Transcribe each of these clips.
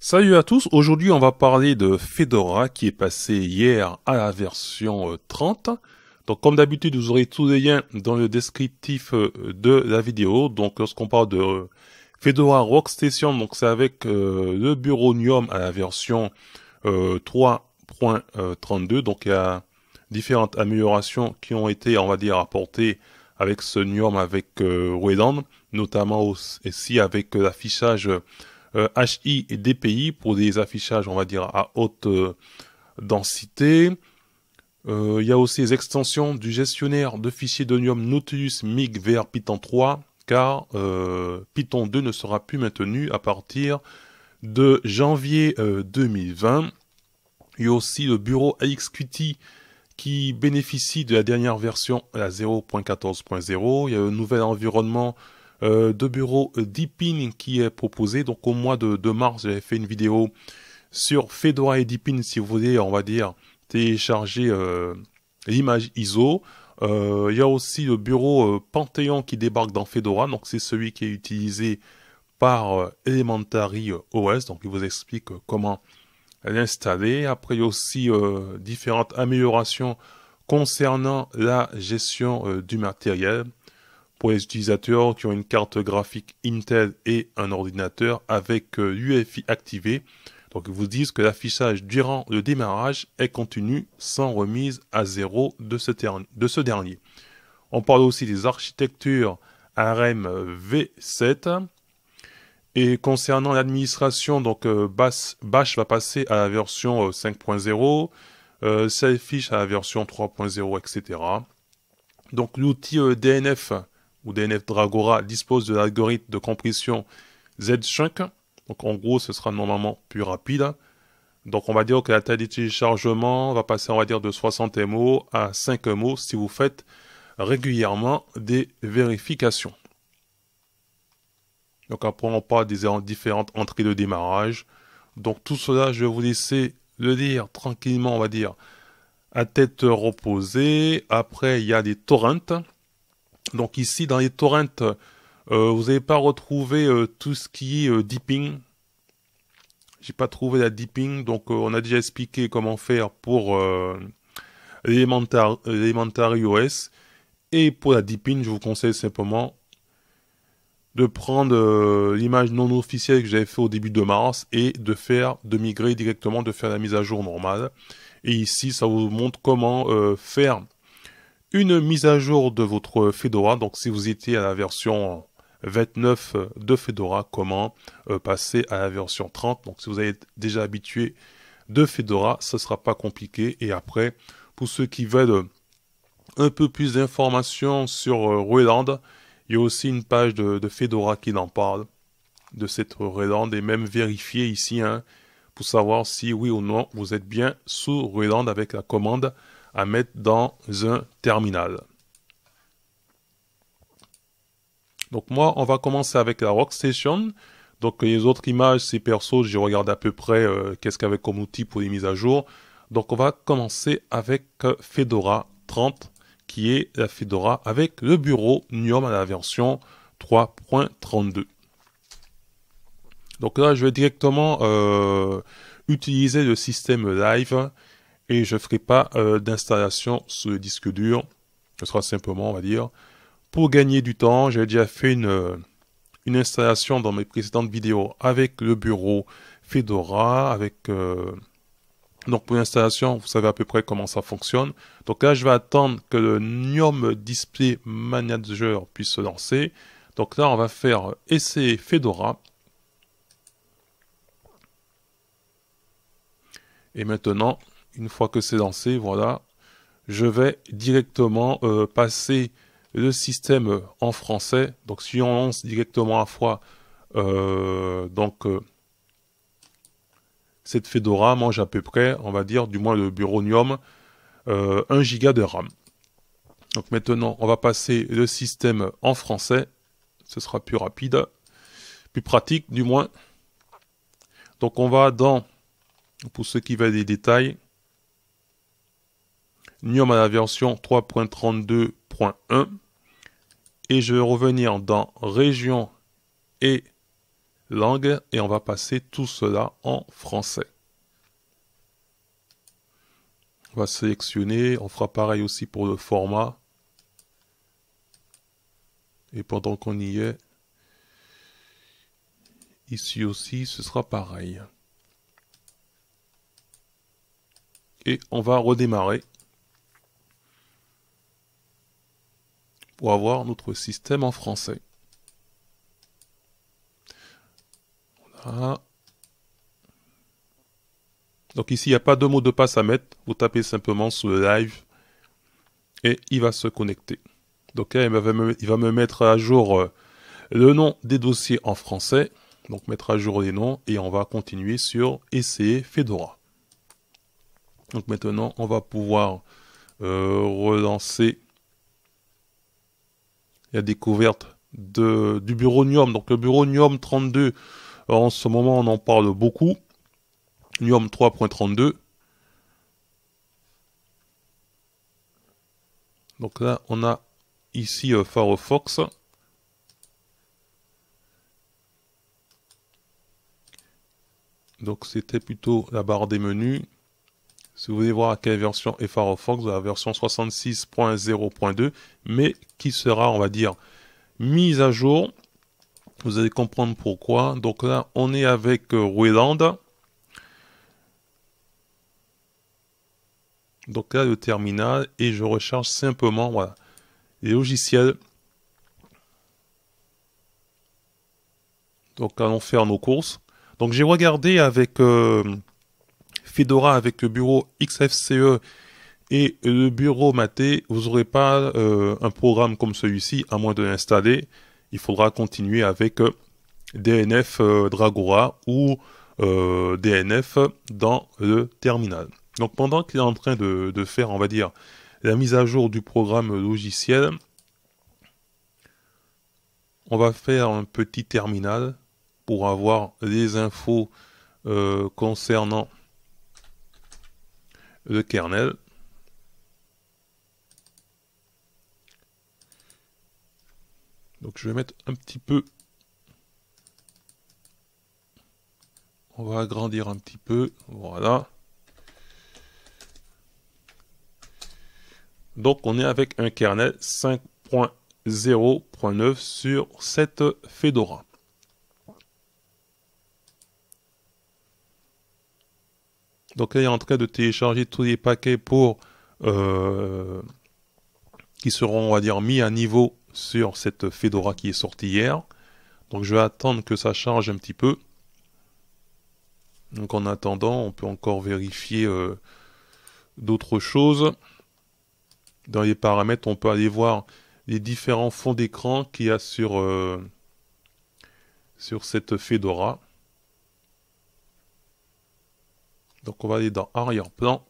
Salut à tous, aujourd'hui on va parler de Fedora qui est passé hier à la version 30. Euh, donc comme d'habitude vous aurez tous les liens dans le descriptif euh, de la vidéo. Donc lorsqu'on parle de euh, Fedora Rockstation, donc c'est avec le bureau GNOME à la version 3.32. Donc il y a différentes améliorations qui ont été on va dire apportées avec ce Nium avec Wayland, notamment aussi avec l'affichage HI euh, et DPI pour des affichages, on va dire, à haute euh, densité. Euh, il y a aussi les extensions du gestionnaire de fichiers d'onium Nautilus MIG vers Python 3, car Python 2 ne sera plus maintenu à partir de janvier 2020. Il y a aussi le bureau AXQT qui bénéficie de la dernière version, la 0.14.0. Il y a un nouvel environnement euh, de bureau Deepin qui est proposé. Donc au mois de, mars, j'avais fait une vidéo sur Fedora et Deepin si vous voulez, on va dire, télécharger euh, l'image ISO. Euh, il y a aussi le bureau Panthéon qui débarque dans Fedora, donc c'est celui qui est utilisé par Elementary OS, donc il vous explique comment l'installer. Après, il y a aussi différentes améliorations concernant la gestion du matériel pour les utilisateurs qui ont une carte graphique Intel et un ordinateur avec UFI euh, activé. Donc ils vous disent que l'affichage durant le démarrage est continu sans remise à zéro de ce, dernier. On parle aussi des architectures ARM euh, V7. Et concernant l'administration, donc euh, Bash, va passer à la version 5.0, euh, Selfish à la version 3.0, etc. Donc l'outil DNF DNF Dragora dispose de l'algorithme de compression Z5. Donc en gros, ce sera normalement plus rapide. Donc on va dire que la taille de téléchargement va passer, on va dire, de 60 MO à 5 MO si vous faites régulièrement des vérifications. Donc après, on parle des différentes entrées de démarrage. Donc tout cela, je vais vous laisser le dire tranquillement, on va dire, à tête reposée. Après, il y a des torrents. Donc ici, dans les torrents, euh, vous n'avez pas retrouvé euh, tout ce qui est deeping. Euh, dipping. J'ai pas trouvé la dipping, donc on a déjà expliqué comment faire pour l'Elementary OS. Et pour la dipping, je vous conseille simplement de prendre l'image non officielle que j'avais fait au début de mars et de faire, de migrer directement, de faire la mise à jour normale. Et ici, ça vous montre comment faire une mise à jour de votre Fedora. Donc si vous étiez à la version 29 de Fedora, comment euh, passer à la version 30. Donc si vous êtes déjà habitué de Fedora, ce ne sera pas compliqué. Et après, pour ceux qui veulent un peu plus d'informations sur euh, Rueland, il y a aussi une page de, Fedora qui en parle, de cette Rueland, et même vérifier ici hein, pour savoir si oui ou non vous êtes bien sous Rueland avec la commande à mettre dans un terminal. Donc moi, on va commencer avec la Rockstation. Donc les autres images, c'est perso, j'ai regardé à peu près euh, qu'est-ce qu'avec comme outil pour les mises à jour. Donc on va commencer avec euh, Fedora 30, qui est la Fedora avec le bureau Nium à la version 3.32. Donc là, je vais directement euh, utiliser le système live et je ferai pas euh, d'installation sur le disque dur. Ce sera simplement, on va dire, pour gagner du temps, j'ai déjà fait une, euh, une, installation dans mes précédentes vidéos avec le bureau Fedora, avec... Euh, donc pour l'installation, vous savez à peu près comment ça fonctionne. Donc là, je vais attendre que le Gnome Display Manager puisse se lancer. Donc là, on va faire essayer Fedora. Et maintenant, une fois que c'est lancé, voilà, je vais directement euh, passer le système en français. Donc si on lance directement à fois euh, donc euh, cette Fedora mange à peu près, on va dire, du moins le Buronium, 1 giga de RAM. Donc maintenant, on va passer le système en français. Ce sera plus rapide, plus pratique du moins. Donc on va dans, pour ceux qui veulent des détails, NIOM à la version 3.32.1. Et je vais revenir dans région et langue et on va passer tout cela en français. On va sélectionner, on fera pareil aussi pour le format. Et pendant qu'on y est, ici aussi ce sera pareil. Et on va redémarrer. pour avoir notre système en français. Donc ici, il n'y a pas de mot de passe à mettre. Vous tapez simplement sur le live et il va se connecter. Donc hein, il va me, mettre à jour euh, le nom des dossiers en français. Donc mettre à jour les noms et on va continuer sur essayer Fedora. Donc maintenant, on va pouvoir euh, relancer la découverte de, du Nium. Donc le bureau buronium 32, en ce moment on en parle beaucoup. Nium 3.32. Donc là on a ici euh, Firefox. Donc c'était plutôt la barre des menus. Si vous voulez voir à quelle version est Firefox, la version 66.0.2, mais qui sera, on va dire, mise à jour. Vous allez comprendre pourquoi. Donc là, on est avec euh, Donc là, le terminal, et je recharge simplement voilà, les logiciels. Donc allons faire nos courses. Donc j'ai regardé avec... Euh, Fedora avec le bureau XFCE et le bureau MATE, vous n'aurez pas euh, un programme comme celui-ci à moins de l'installer. Il faudra continuer avec euh, DNF euh, Dragora ou DNF dans le terminal. Donc pendant qu'il est en train de, de, faire, on va dire, la mise à jour du programme logiciel, on va faire un petit terminal pour avoir les infos concernant le kernel. Donc je vais mettre un petit peu. On va agrandir un petit peu. Voilà. Donc on est avec un kernel 5.0.9 sur cette Fedora. Donc là, il est en train de télécharger tous les paquets pour euh, qui seront, dire, mis à niveau sur cette Fedora qui est sortie hier. Donc je vais attendre que ça charge un petit peu. Donc en attendant, on peut encore vérifier euh, d'autres choses. Dans les paramètres, on peut aller voir les différents fonds d'écran qu'il y a sur, euh, sur cette Fedora. Donc on va aller dans arrière-plan.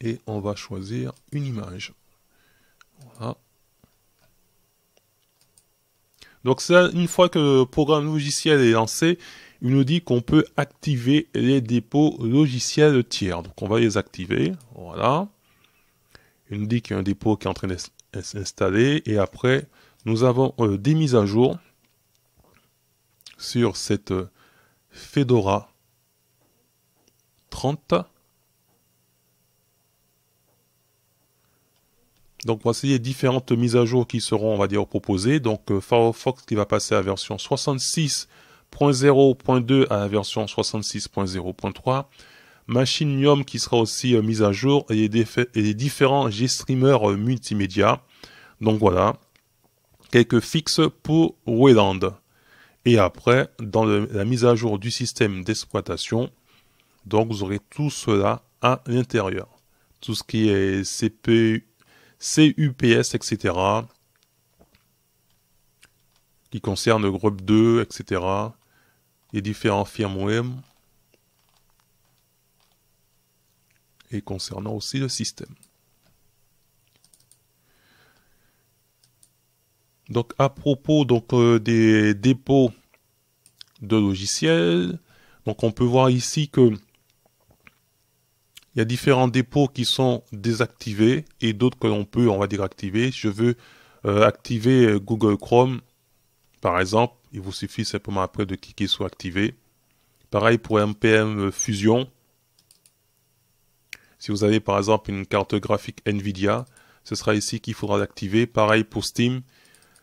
Et on va choisir une image. Voilà. Donc ça, une fois que le programme logiciel est lancé, il nous dit qu'on peut activer les dépôts logiciels tiers. Donc on va les activer. Voilà. Il nous dit qu'il y a un dépôt qui est en train d'être Et après, nous avons euh, des mises à jour sur cette Fedora 30. Donc voici les différentes mises à jour qui seront, on va dire, proposées. Donc euh, Firefox qui va passer à version 66.0.2 à la version 66.0.3. Machinium qui sera aussi euh, mise à jour et les, différents G-Streamers euh, multimédia. Donc voilà, quelques fixes pour Wayland. Et après, dans la mise à jour du système d'exploitation, donc vous aurez tout cela à l'intérieur. Tout ce qui est CPU, CUPS, etc. Qui concerne le groupe 2, etc. Les différents firmware. Et concernant aussi le système. Donc à propos donc euh, des dépôts de logiciels, donc on peut voir ici que il y a différents dépôts qui sont désactivés et d'autres que l'on peut, on va dire, activer. Je veux euh, activer euh, Google Chrome, par exemple. Il vous suffit simplement après de cliquer sur activer. Pareil pour MPM Fusion. Si vous avez par exemple une carte graphique Nvidia, ce sera ici qu'il faudra l'activer. Pareil pour Steam,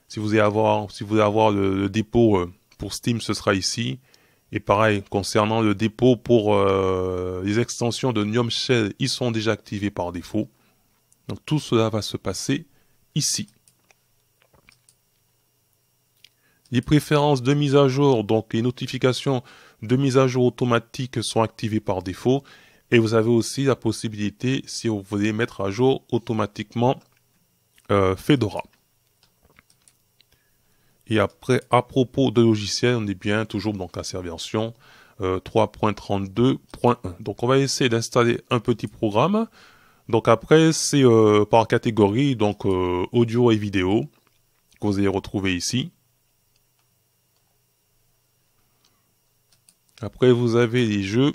si vous voulez avoir, si vous le, dépôt euh, pour Steam, ce sera ici. Et pareil, concernant le dépôt pour euh, les extensions de Neom Shell, ils sont déjà activés par défaut. Donc tout cela va se passer ici. Les préférences de mise à jour, donc les notifications de mise à jour automatique sont activées par défaut. Et vous avez aussi la possibilité, si vous voulez mettre à jour automatiquement euh, Fedora. Et après, à propos de logiciels, on est bien toujours donc à sa version 3.32.1. Donc on va essayer d'installer un petit programme. Donc après, c'est euh, par catégorie, donc euh, audio et vidéo, que vous allez retrouver ici. Après, vous avez les jeux.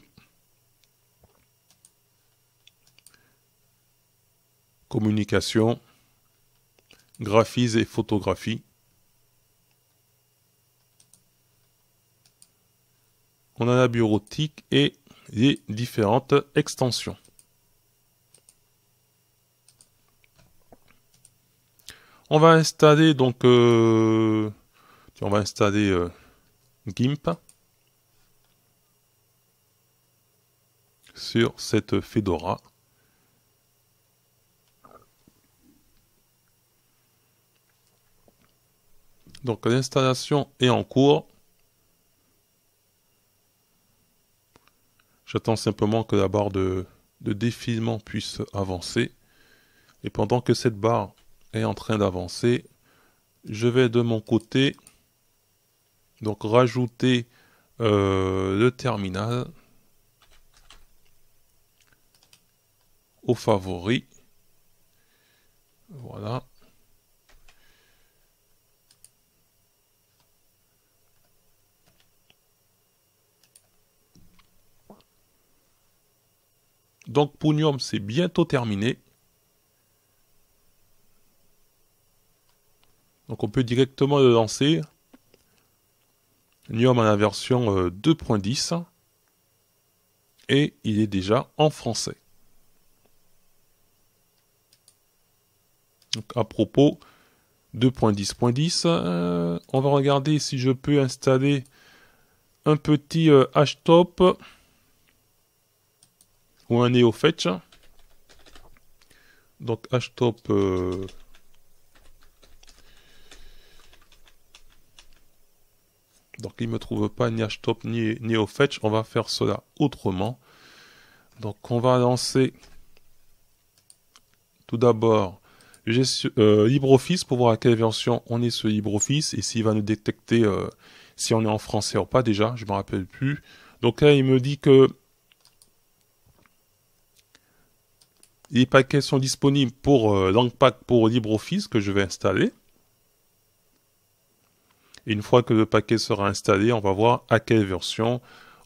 Communication, graphisme et photographie. on a la bureautique et les différentes extensions. On va installer donc euh, on va installer euh, GIMP sur cette Fedora. Donc l'installation est en cours. J'attends simplement que la barre de, défilement puisse avancer. Et pendant que cette barre est en train d'avancer, je vais de mon côté donc rajouter euh, le terminal au favori. Voilà. Donc Nium c'est bientôt terminé. Donc on peut directement le lancer. Nium a la version 2.10 euh, et il est déjà en français. Donc à propos 2.10.10, euh, on va regarder si je peux installer un petit euh, htop ou un neo fetch. Donc htop euh, Donc il ne me trouve pas ni htop ni neo fetch, on va faire cela autrement. Donc on va lancer tout d'abord euh, LibreOffice pour voir à quelle version on est sur LibreOffice et s'il va nous détecter euh, si on est en français ou pas déjà, je ne me rappelle plus. Donc là il me dit que Les paquets sont disponibles pour euh, Langpack pour LibreOffice que je vais installer. une fois que le paquet sera installé, on va voir à quelle version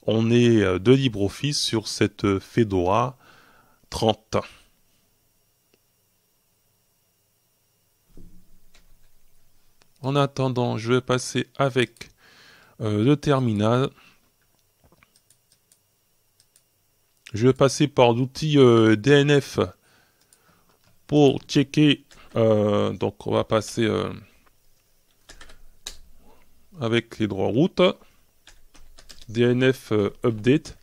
on est euh, de LibreOffice sur cette euh, Fedora 30. En attendant, je vais passer avec le terminal Je vais passer par l'outil euh, DNF pour checker. Euh, donc on va passer euh, avec les droits route. DNF update.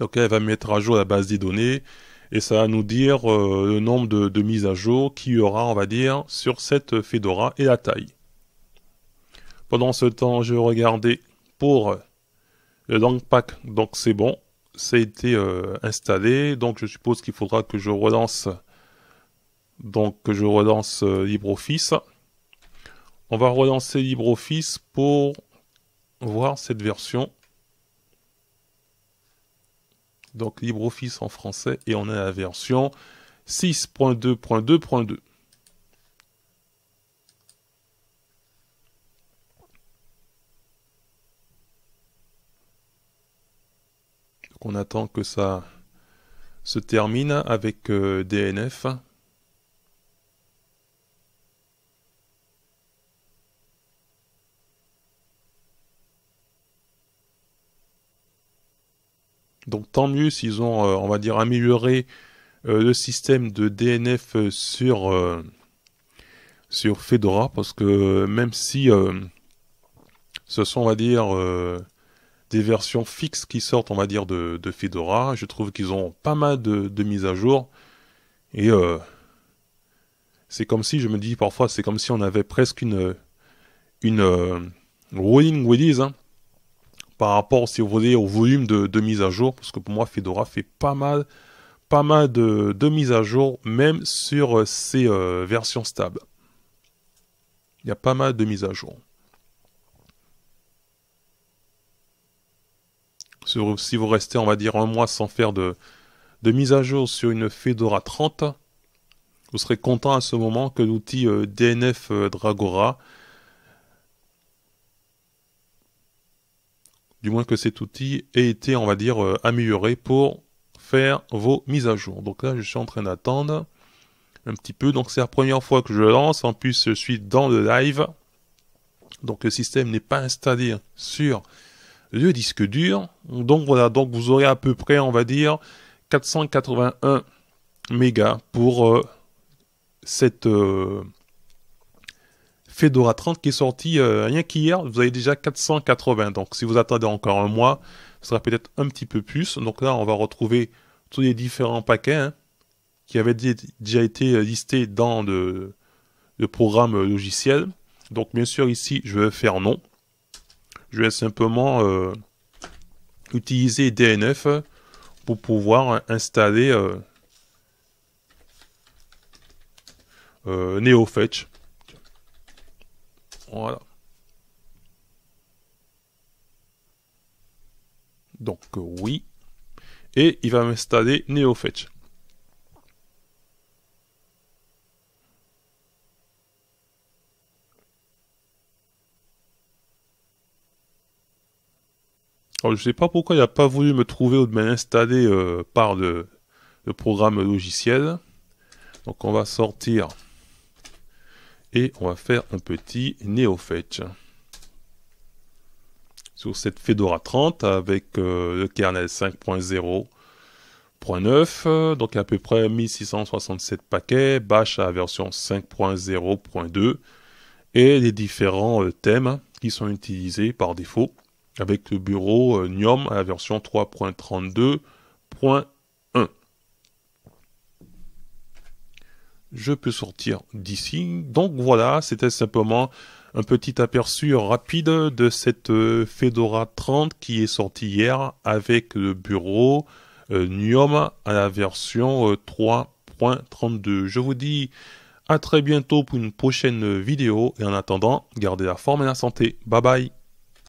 Donc elle va mettre à jour la base des données et ça va nous dire le nombre de, de mises à jour qu'il y aura, on va dire, sur cette Fedora et la taille. Pendant ce temps, je vais regarder pour le long Pack, donc c'est bon. Ça a été euh, installé. Donc je suppose qu'il faudra que je relance. Donc que je relance euh, LibreOffice. On va relancer LibreOffice pour voir cette version. Donc LibreOffice en français et on a la version 6.2.2.2. on attend que ça se termine avec euh, DNF. Donc tant mieux s'ils ont, euh, on va dire, amélioré euh, le système de DNF sur, sur Fedora, parce que même si ce sont, on va dire, des versions fixes qui sortent, on va dire, de, Fedora. Je trouve qu'ils ont pas mal de, mises à jour. Et euh, c'est comme si, je me dis parfois, c'est comme si on avait presque une, une euh, rolling release hein, par rapport, si vous voulez, au volume de, mises mise à jour. Parce que pour moi, Fedora fait pas mal, pas mal de, mises à jour, même sur ses euh, versions stables. Il y a pas mal de mises à jour. Si vous restez, on va dire, un mois sans faire de, mise à jour sur une Fedora 30, vous serez content à ce moment que l'outil euh, DNF euh, Dragora, du moins que cet outil ait été, on va dire, euh, amélioré pour faire vos mises à jour. Donc là, je suis en train d'attendre un petit peu. Donc c'est la première fois que je lance. En plus, je suis dans le live. Donc le système n'est pas installé sur le disque dur. Donc voilà, donc vous aurez à peu près, on va dire, 481 mégas pour euh, cette euh, Fedora 30 qui est sortie euh, rien qu'hier. Vous avez déjà 480. Donc si vous attendez encore un mois, ce sera peut-être un petit peu plus. Donc là, on va retrouver tous les différents paquets hein, qui avaient déjà été listés dans le, le programme logiciel. Donc bien sûr ici, je vais faire non je vais simplement euh, utiliser DNF pour pouvoir installer euh, euh, NeoFetch. Voilà. Donc oui. Et il va m'installer NeoFetch. Alors, je sais pas pourquoi il n'a pas voulu me trouver ou de m'installer euh, par le, programme logiciel. Donc on va sortir et on va faire un petit NeoFetch sur cette Fedora 30 avec euh, le kernel 5.0.9, euh, donc à peu près 1667 paquets, Bash à version 5.0.2 et les différents thèmes qui sont utilisés par défaut avec le bureau Gnome euh, à la version 3.32.1. Je peux sortir d'ici. Donc voilà, c'était simplement un petit aperçu rapide de cette euh, Fedora 30 qui est sortie hier avec le bureau Gnome euh, à la version 3.32. Je vous dis à très bientôt pour une prochaine vidéo et en attendant, gardez la forme et la santé. Bye bye